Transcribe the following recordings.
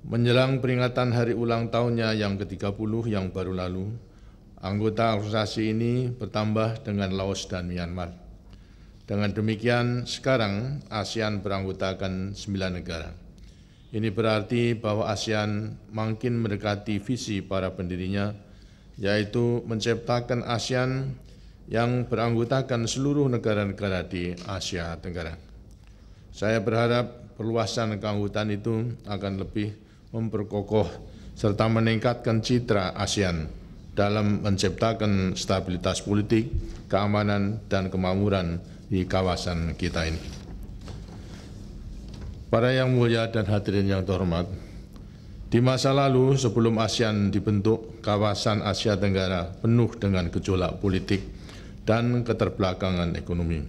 Menjelang peringatan hari ulang tahunnya yang ke-30 yang baru lalu, anggota organisasi ini bertambah dengan Laos dan Myanmar. Dengan demikian, sekarang ASEAN beranggotakan sembilan negara. Ini berarti bahwa ASEAN makin mendekati visi para pendirinya, yaitu menciptakan ASEAN yang beranggotakan seluruh negara-negara di Asia Tenggara. Saya berharap perluasan keanggotaan itu akan lebih memperkokoh serta meningkatkan citra ASEAN dalam menciptakan stabilitas politik, keamanan, dan kemakmuran di kawasan kita ini. Para yang mulia dan hadirin yang terhormat, di masa lalu sebelum ASEAN dibentuk, kawasan Asia Tenggara penuh dengan gejolak politik dan keterbelakangan ekonomi.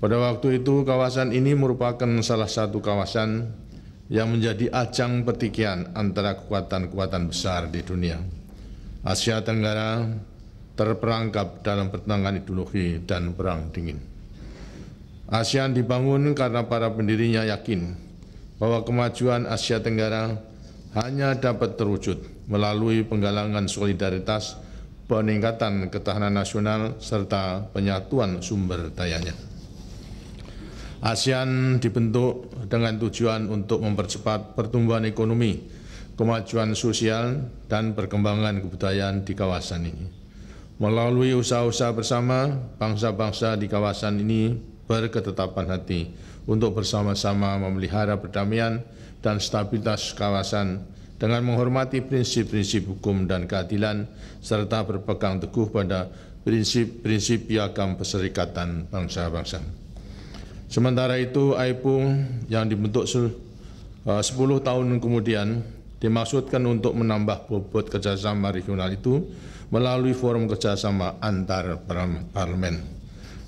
Pada waktu itu kawasan ini merupakan salah satu kawasan yang menjadi ajang pertikian antara kekuatan-kekuatan besar di dunia. Asia Tenggara terperangkap dalam pertentangan ideologi dan perang dingin. ASEAN dibangun karena para pendirinya yakin bahwa kemajuan Asia Tenggara hanya dapat terwujud melalui penggalangan solidaritas, peningkatan ketahanan nasional, serta penyatuan sumber dayanya. ASEAN dibentuk dengan tujuan untuk mempercepat pertumbuhan ekonomi, kemajuan sosial, dan perkembangan kebudayaan di kawasan ini. Melalui usaha-usaha bersama, bangsa-bangsa di kawasan ini berketetapan hati untuk bersama-sama memelihara perdamaian dan stabilitas kawasan dengan menghormati prinsip-prinsip hukum dan keadilan serta berpegang teguh pada prinsip-prinsip piagam perserikatan bangsa-bangsa. Sementara itu AIPU yang dibentuk 10 eh, tahun kemudian dimaksudkan untuk menambah bobot kerjasama regional itu melalui forum kerjasama antar parlemen.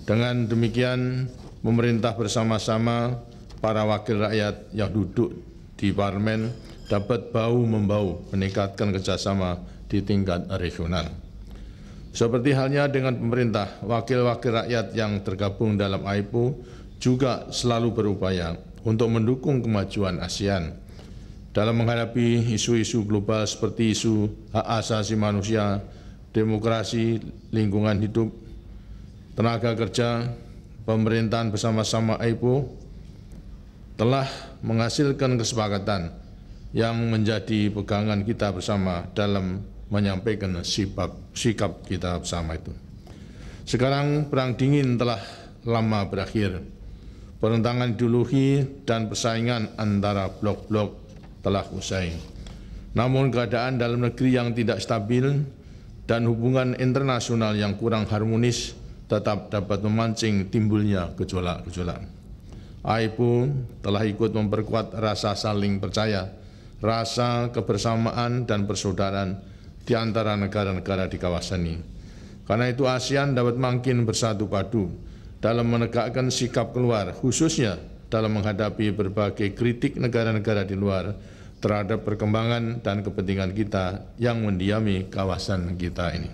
Dengan demikian, pemerintah bersama-sama para wakil rakyat yang duduk di parlemen dapat bau-membau meningkatkan kerjasama di tingkat regional. Seperti halnya dengan pemerintah, wakil-wakil rakyat yang tergabung dalam AIPU juga selalu berupaya untuk mendukung kemajuan ASEAN dalam menghadapi isu-isu global seperti isu hak asasi manusia, demokrasi, lingkungan hidup, tenaga kerja, pemerintahan bersama-sama IPO telah menghasilkan kesepakatan yang menjadi pegangan kita bersama dalam menyampaikan sikap, sikap kita bersama itu. Sekarang perang dingin telah lama berakhir Perentangan ideologi dan persaingan antara blok-blok telah usai. Namun keadaan dalam negeri yang tidak stabil dan hubungan internasional yang kurang harmonis tetap dapat memancing timbulnya gejolak-gejolak. AI pun telah ikut memperkuat rasa saling percaya, rasa kebersamaan dan persaudaraan di antara negara-negara di kawasan ini. Karena itu ASEAN dapat makin bersatu padu dalam menegakkan sikap keluar, khususnya dalam menghadapi berbagai kritik negara-negara di luar terhadap perkembangan dan kepentingan kita yang mendiami kawasan kita ini.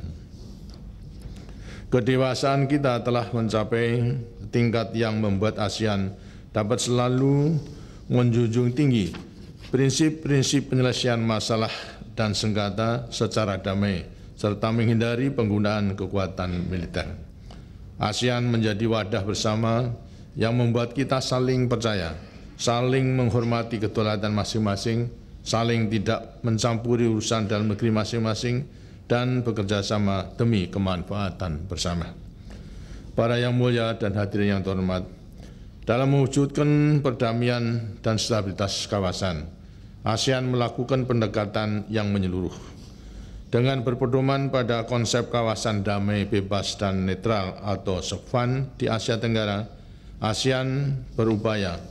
Kedewasaan kita telah mencapai tingkat yang membuat ASEAN dapat selalu menjunjung tinggi prinsip-prinsip penyelesaian masalah dan sengketa secara damai serta menghindari penggunaan kekuatan militer. ASEAN menjadi wadah bersama yang membuat kita saling percaya, saling menghormati kedaulatan masing-masing, saling tidak mencampuri urusan dalam negeri masing-masing, dan bekerja sama demi kemanfaatan bersama. Para yang mulia dan hadirin yang terhormat, dalam mewujudkan perdamaian dan stabilitas kawasan, ASEAN melakukan pendekatan yang menyeluruh dengan berpedoman pada konsep kawasan damai, bebas, dan netral atau SEFAN di Asia Tenggara, ASEAN berupaya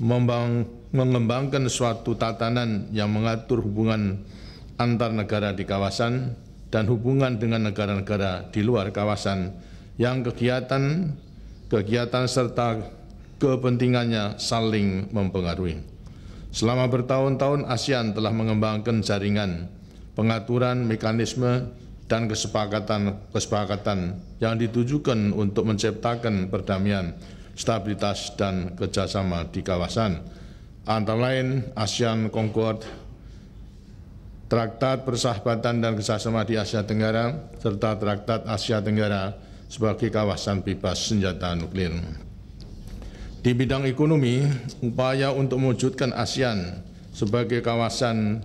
mengembangkan suatu tatanan yang mengatur hubungan antar negara di kawasan dan hubungan dengan negara-negara di luar kawasan yang kegiatan kegiatan serta kepentingannya saling mempengaruhi. Selama bertahun-tahun ASEAN telah mengembangkan jaringan pengaturan mekanisme dan kesepakatan kesepakatan yang ditujukan untuk menciptakan perdamaian, stabilitas dan kerjasama di kawasan. Antara lain ASEAN Concord, Traktat Persahabatan dan Kerjasama di Asia Tenggara, serta Traktat Asia Tenggara sebagai kawasan bebas senjata nuklir. Di bidang ekonomi, upaya untuk mewujudkan ASEAN sebagai kawasan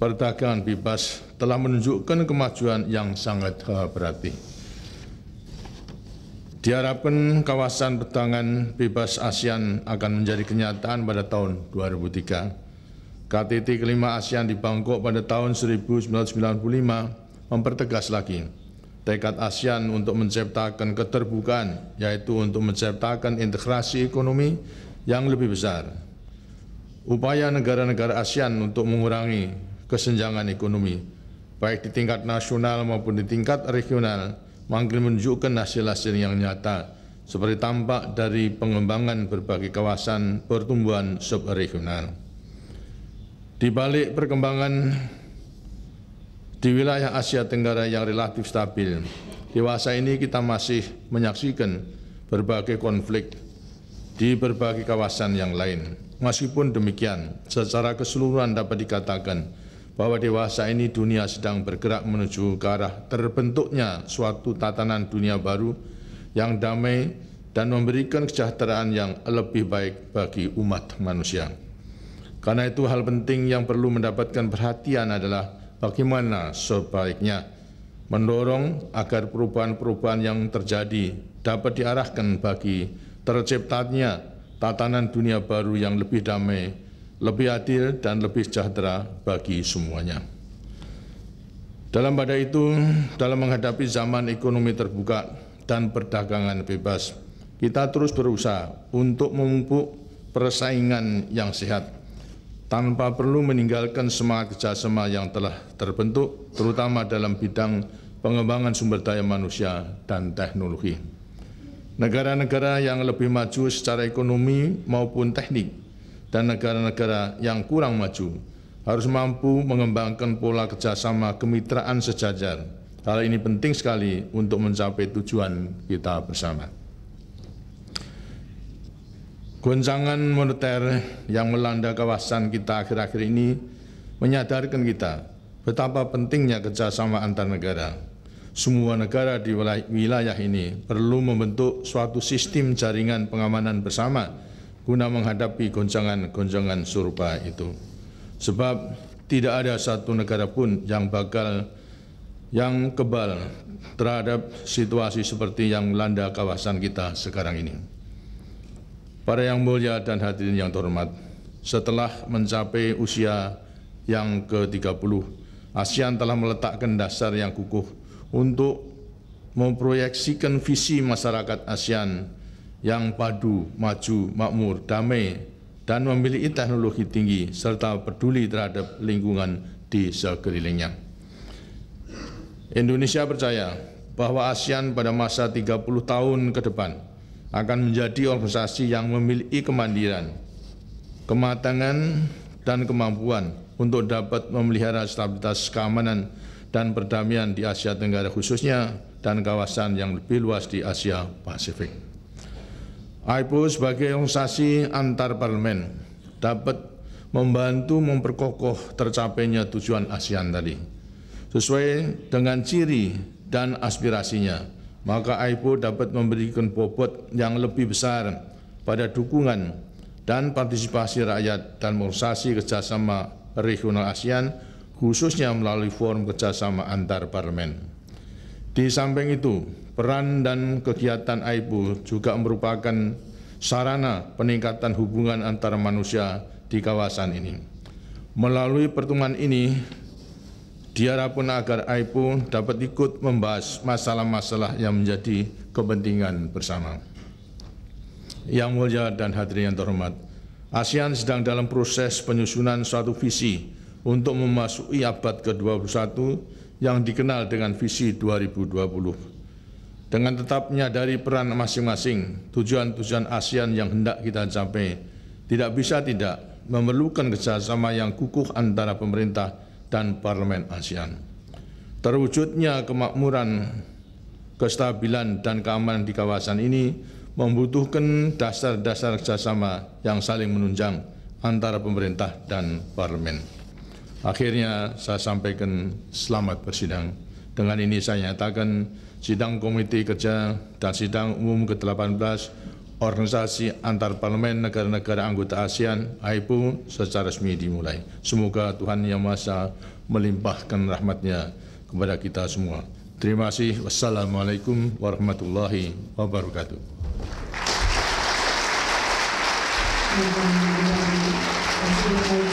perdagangan bebas telah menunjukkan kemajuan yang sangat berarti. Diharapkan kawasan perdagangan bebas ASEAN akan menjadi kenyataan pada tahun 2003. KTT kelima ASEAN di Bangkok pada tahun 1995 mempertegas lagi tekad ASEAN untuk menciptakan keterbukaan, yaitu untuk menciptakan integrasi ekonomi yang lebih besar. Upaya negara-negara ASEAN untuk mengurangi kesenjangan ekonomi, baik di tingkat nasional maupun di tingkat regional, makin menunjukkan hasil-hasil yang nyata, seperti tampak dari pengembangan berbagai kawasan pertumbuhan subregional. Di balik perkembangan di wilayah Asia Tenggara yang relatif stabil, dewasa ini kita masih menyaksikan berbagai konflik di berbagai kawasan yang lain. Meskipun demikian, secara keseluruhan dapat dikatakan bahwa dewasa ini dunia sedang bergerak menuju ke arah terbentuknya suatu tatanan dunia baru yang damai dan memberikan kesejahteraan yang lebih baik bagi umat manusia. Karena itu hal penting yang perlu mendapatkan perhatian adalah bagaimana sebaiknya mendorong agar perubahan-perubahan yang terjadi dapat diarahkan bagi terciptanya tatanan dunia baru yang lebih damai lebih adil dan lebih sejahtera bagi semuanya. Dalam pada itu, dalam menghadapi zaman ekonomi terbuka dan perdagangan bebas, kita terus berusaha untuk memupuk persaingan yang sehat tanpa perlu meninggalkan semangat kerjasama yang telah terbentuk, terutama dalam bidang pengembangan sumber daya manusia dan teknologi. Negara-negara yang lebih maju secara ekonomi maupun teknik dan negara-negara yang kurang maju harus mampu mengembangkan pola kerjasama kemitraan sejajar. Hal ini penting sekali untuk mencapai tujuan kita bersama. Goncangan moneter yang melanda kawasan kita akhir-akhir ini menyadarkan kita betapa pentingnya kerjasama antar negara. Semua negara di wilayah ini perlu membentuk suatu sistem jaringan pengamanan bersama guna menghadapi goncangan-goncangan surba itu. Sebab tidak ada satu negara pun yang bakal yang kebal terhadap situasi seperti yang melanda kawasan kita sekarang ini. Para yang mulia dan hadirin yang terhormat, setelah mencapai usia yang ke-30, ASEAN telah meletakkan dasar yang kukuh untuk memproyeksikan visi masyarakat ASEAN yang padu, maju, makmur, damai, dan memiliki teknologi tinggi serta peduli terhadap lingkungan di sekelilingnya. Indonesia percaya bahwa ASEAN pada masa 30 tahun ke depan akan menjadi organisasi yang memiliki kemandirian, kematangan, dan kemampuan untuk dapat memelihara stabilitas keamanan dan perdamaian di Asia Tenggara khususnya dan kawasan yang lebih luas di Asia Pasifik. IPO sebagai organisasi antar parlemen dapat membantu memperkokoh tercapainya tujuan ASEAN tadi. Sesuai dengan ciri dan aspirasinya, maka IPO dapat memberikan bobot yang lebih besar pada dukungan dan partisipasi rakyat dan organisasi kerjasama regional ASEAN khususnya melalui forum kerjasama antar parlemen. Di samping itu, peran dan kegiatan AIPU juga merupakan sarana peningkatan hubungan antara manusia di kawasan ini. Melalui pertemuan ini, diharapkan agar AIPU dapat ikut membahas masalah-masalah yang menjadi kepentingan bersama. Yang mulia dan hadirin yang terhormat, ASEAN sedang dalam proses penyusunan suatu visi untuk memasuki abad ke-21 yang dikenal dengan visi 2020. Dengan tetap menyadari peran masing-masing, tujuan-tujuan ASEAN yang hendak kita capai, tidak bisa tidak memerlukan kerjasama yang kukuh antara pemerintah dan parlemen ASEAN. Terwujudnya kemakmuran, kestabilan, dan keamanan di kawasan ini membutuhkan dasar-dasar kerjasama yang saling menunjang antara pemerintah dan parlemen. Akhirnya saya sampaikan selamat bersidang. Dengan ini saya nyatakan sidang Komite Kerja dan sidang umum ke-18 Organisasi Antar Parlemen Negara-Negara Anggota ASEAN AIPU secara resmi dimulai. Semoga Tuhan Yang Maha Esa melimpahkan rahmatnya kepada kita semua. Terima kasih. Wassalamualaikum warahmatullahi wabarakatuh.